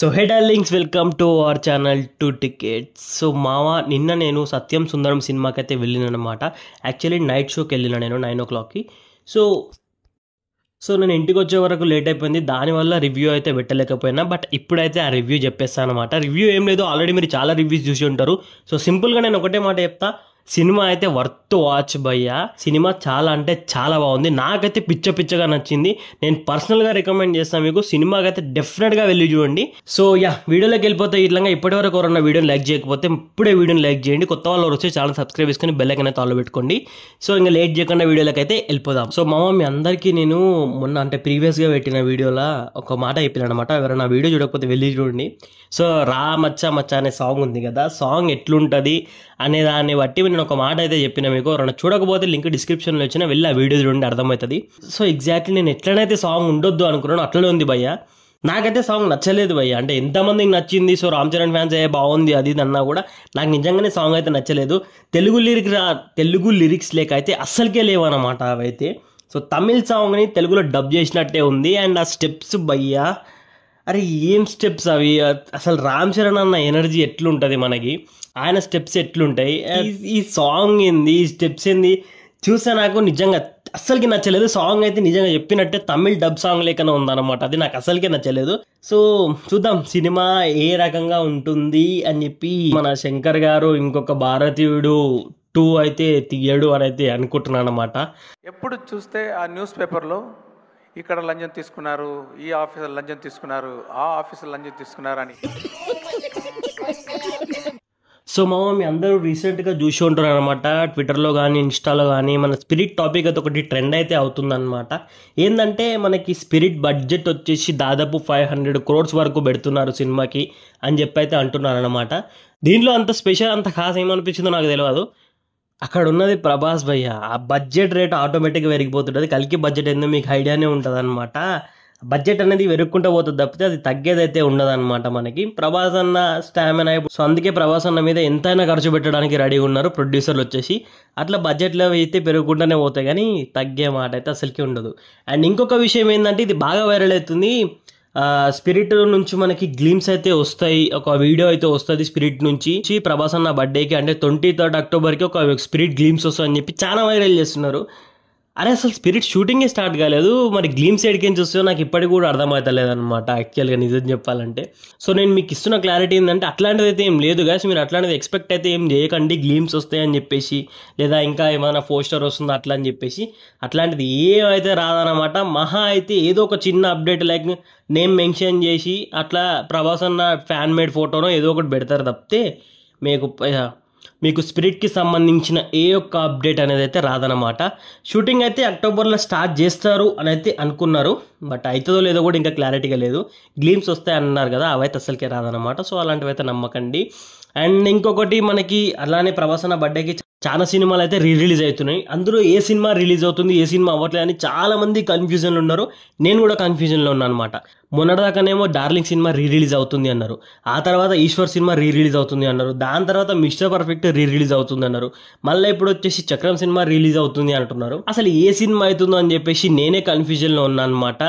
so hey darlings welcome to our channel two tickets so మావ నిన్న నేను సత్యం సుందరం సినిమాకి అయితే వెళ్ళినమాట యాక్చువల్లీ నైట్ షోకి వెళ్ళిన నేను నైన్ ఓ క్లాక్కి సో సో నేను ఇంటికి వచ్చే వరకు లేట్ అయిపోయింది దానివల్ల రివ్యూ అయితే పెట్టలేకపోయినా బట్ ఇప్పుడైతే ఆ రివ్యూ చెప్పేస్తాను అనమాట రివ్యూ ఏం లేదు ఆల్రెడీ మీరు చాలా రివ్యూస్ చూసి ఉంటారు సో సింపుల్గా నేను ఒకటే మాట చెప్తా సినిమా అయితే వర్త్ వాచ్ భయ్యా సినిమా చాలా అంటే చాలా బాగుంది నాకైతే పిచ్చ పిచ్చగా నచ్చింది నేను పర్సనల్గా రికమెండ్ చేస్తాను మీకు సినిమాకి అయితే డెఫినెట్గా వెళ్ళి చూడండి సో యా వీడియోలోకి వెళ్ళిపోతే ఇట్లా ఇప్పటి వరకు ఎవరన్నా వీడియోని లైక్ చేయకపోతే ఇప్పుడే వీడియోని లైక్ చేయండి కొత్త వాళ్ళు వచ్చి ఛానల్ సబ్స్క్రైబ్ చేసుకుని బెల్ అయితే ఆలో పెట్టుకోండి సో ఇంకా లేట్ చేయకుండా వీడియోలోకి అయితే వెళ్ళిపోదాం సో మా మమ్మీ అందరికీ నేను మొన్న అంటే ప్రీవియస్గా పెట్టిన వీడియోలో ఒక మాట చెప్పిన అనమాట ఎవరైనా వీడియో చూడకపోతే వెళ్ళి చూడండి సో రా మచ్చా మచ్చా అనే సాంగ్ ఉంది కదా సాంగ్ ఎట్లుంటుంది అనే దాన్ని బట్టి నేను ఒక మాట అయితే చెప్పిన మీకు ఎవరైనా చూడకపోతే లింక్ డిస్క్రిప్షన్లో వచ్చిన వెళ్ళి ఆ వీడియో చూడండి అర్థమవుతుంది సో ఎగ్జాక్ట్లీ నేను ఎట్లనైతే సాంగ్ ఉండొద్దు అనుకున్నాను అట్లనే ఉంది భయ్య నాకైతే సాంగ్ నచ్చలేదు భయ్య అంటే ఎంతమందికి నచ్చింది సో రామ్ చరణ్ ఫ్యాన్స్ అయ్యే బాగుంది అది అన్నా కూడా నాకు నిజంగానే సాంగ్ అయితే నచ్చలేదు తెలుగు లిరిక్ రా తెలుగు లిరిక్స్ లేక అయితే అస్సలకే లేవన్నమాట అవైతే సో తమిళ్ సాంగ్ని తెలుగులో డబ్ చేసినట్టే ఉంది అండ్ ఆ స్టెప్స్ భయ్యా అరే ఏం స్టెప్స్ అవి అసలు రామ్ చరణ్ అన్న ఎనర్జీ ఎట్లుంటుంది మనకి ఆయన స్టెప్స్ ఎట్లుంటాయి ఈ సాంగ్ ఏంది ఈ స్టెప్స్ ఏంది చూస్తే నాకు నిజంగా అస్సలకి నచ్చలేదు సాంగ్ అయితే నిజంగా చెప్పినట్టే తమిళ్ డబ్ సాంగ్ లేకనే ఉందన్నమాట అది నాకు అసలుకే నచ్చలేదు సో చూద్దాం సినిమా ఏ రకంగా ఉంటుంది అని చెప్పి మన శంకర్ గారు ఇంకొక భారతీయుడు టూ అయితే తీయడు అని అయితే అనుకుంటున్నాను అనమాట ఎప్పుడు చూస్తే ఆ న్యూస్ పేపర్లో ఇక్కడ లంచం తీసుకున్నారు ఈ ఆఫీసర్ లంచం తీసుకున్నారు ఆ ఆఫీసర్ లంచం తీసుకున్నారు అని సో మామ మీ అందరూ రీసెంట్గా చూసి ఉంటారు అనమాట ట్విట్టర్లో కానీ ఇన్స్టాలో కానీ మన స్పిరిట్ టాపిక్ అది ఒకటి ట్రెండ్ అయితే అవుతుందన్నమాట ఏంటంటే మనకి స్పిరిట్ బడ్జెట్ వచ్చేసి దాదాపు ఫైవ్ హండ్రెడ్ క్రోడ్స్ వరకు పెడుతున్నారు సినిమాకి అని చెప్పి అయితే అనమాట దీనిలో అంత స్పెషల్ అంత ఖాస్ ఏమనిపించిందో నాకు తెలియదు అక్కడ ఉన్నది ప్రభాస్ భయ్య ఆ బడ్జెట్ రేట్ ఆటోమేటిక్గా పెరిగిపోతుంటుంది కలికి బడ్జెట్ ఏందో మీకు ఐడియానే ఉంటుంది అనమాట బడ్జెట్ అనేది వెరుక్కుంటూ పోతుంది తప్పితే అది తగ్గేదైతే ఉండదన్నమాట మనకి ప్రభాస్ అన్న స్టామినా సో అందుకే ప్రభాస్ అన్న మీద ఎంతైనా ఖర్చు పెట్టడానికి రెడీగా ఉన్నారు ప్రొడ్యూసర్లు వచ్చేసి అట్లా బడ్జెట్లో అయితే పెరుగుకుంటూనే పోతాయి కానీ తగ్గే మాట అయితే అసలుకి ఉండదు అండ్ ఇంకొక విషయం ఏంటంటే ఇది బాగా వైరల్ అవుతుంది స్పిరిట్ నుంచి మనకి గ్లీమ్స్ అయితే వస్తాయి ఒక వీడియో అయితే వస్తుంది స్పిరిట్ నుంచి ప్రభాస్ అన్న బర్త్డేకి అంటే ట్వంటీ థర్డ్ అక్టోబర్కి ఒక స్పిరిట్ గ్లీమ్స్ వస్తాయని చెప్పి చాలా వైరల్ చేస్తున్నారు అరే అసలు స్పిరిట్ షూటింగే స్టార్ట్ కాలేదు మరి గ్లీమ్స్ ఏం చూస్తే నాకు ఇప్పటికి కూడా అర్థమవుతలేదు అనమాట యాక్చువల్గా నిజం చెప్పాలంటే సో నేను మీకు ఇస్తున్న క్లారిటీ ఏంటంటే అట్లాంటిది అయితే ఏం లేదు కానీ మీరు అట్లాంటిది ఎక్స్పెక్ట్ అయితే ఏం చేయకండి గ్లీమ్స్ వస్తాయని చెప్పేసి లేదా ఇంకా ఏమైనా పోస్టర్ వస్తుందో అట్లా అని చెప్పేసి అట్లాంటిది ఏమైతే రాదనమాట మహా అయితే ఏదో ఒక చిన్న అప్డేట్ లైక్ నేమ్ మెన్షన్ చేసి అట్లా ప్రభాస్ అన్న ఫ్యాన్ మేడ్ ఫోటోనో ఏదో ఒకటి పెడతారు తప్పితే మీకు మీకు స్పిరిట్కి సంబంధించిన ఏ ఒక్క అప్డేట్ అనేది అయితే రాదనమాట షూటింగ్ అయితే అక్టోబర్లో స్టార్ట్ చేస్తారు అని అయితే అనుకున్నారు బట్ అవుతుందో లేదో కూడా ఇంకా క్లారిటీగా లేదు గ్లీమ్స్ వస్తాయి అన్నారు కదా అవైతే అసలుకే రాదనమాట సో అలాంటివి అయితే నమ్మకండి అండ్ ఇంకొకటి మనకి అలానే ప్రవాసన బర్త్డేకి చాలా సినిమాలు అయితే రీ రిలీజ్ అవుతున్నాయి అందులో ఏ సినిమా రిలీజ్ అవుతుంది ఏ సినిమా అవ్వట్లేదు అని చాలామంది కన్ఫ్యూజన్లో ఉన్నారు నేను కూడా కన్ఫ్యూజన్లో ఉన్నాను అనమాట మొన్నటిదాకానేమో డార్లింగ్ సినిమా రీ రిలీజ్ అవుతుంది అన్నారు ఆ తర్వాత ఈశ్వర్ సినిమా రీ రిలీజ్ అవుతుంది అన్నారు దాని తర్వాత మిస్టర్ పర్ఫెక్ట్ రీ రిలీజ్ అవుతుంది అన్నారు మళ్ళీ ఇప్పుడు వచ్చేసి చక్రం సినిమా రిలీజ్ అవుతుంది అంటున్నారు అసలు ఏ సినిమా అవుతుందో అని చెప్పేసి నేనే కన్ఫ్యూజన్లో ఉన్నాను అనమాట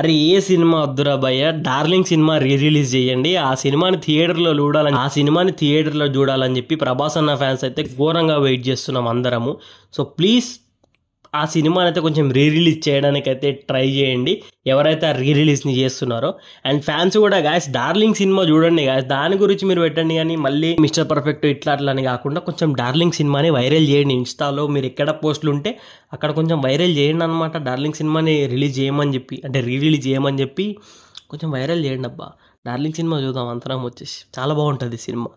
అరే ఏ సినిమా వద్దురా భయ్య డార్లింగ్ సినిమా రీ రిలీజ్ చేయండి ఆ సినిమాని థియేటర్లో చూడాలని ఆ సినిమాని థియేటర్లో చూడాలని చెప్పి ప్రభాస్ అన్న ఫ్యాన్స్ అయితే ఘోరంగా వెయిట్ చేస్తున్నాం అందరము సో ప్లీజ్ ఆ సినిమాని అయితే కొంచెం రీ రిలీజ్ చేయడానికి అయితే ట్రై చేయండి ఎవరైతే ఆ రీ రిలీజ్ని చేస్తున్నారో అండ్ ఫ్యాన్స్ కూడా గాయస్ డార్లింగ్ సినిమా చూడండి గాయస్ దాని గురించి మీరు పెట్టండి కానీ మళ్ళీ మిస్టర్ పర్ఫెక్ట్ ఇట్లా అట్లా అని కాకుండా కొంచెం డార్లింగ్ సినిమాని వైరల్ చేయండి ఇన్స్టాలో మీరు ఎక్కడ పోస్టులు ఉంటే అక్కడ కొంచెం వైరల్ చేయండి అనమాట డార్లింగ్ సినిమాని రిలీజ్ చేయమని చెప్పి అంటే రీ రిలీజ్ చేయమని చెప్పి కొంచెం వైరల్ చేయండి అబ్బా డార్లింగ్ సినిమా చూద్దాం అంతరం వచ్చేసి చాలా బాగుంటుంది సినిమా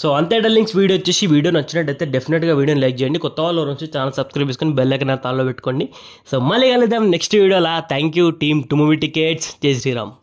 సో అంతే డార్లింగ్స్ వీడియో వచ్చేసి వీడియో నచ్చినట్టయితే డెఫినెట్గా వీడియోని లైక్ చేయండి కొత్త వాళ్ళు నుంచి ఛానల్ సబ్స్క్రైబ్ చేసుకొని బెల్ ఐకన్ తాలో పెట్టుకోండి సో మళ్ళీ కలుద్దాం నెక్స్ట్ వీడియోలా thank you team two movie tickets జై శ్రీరామ్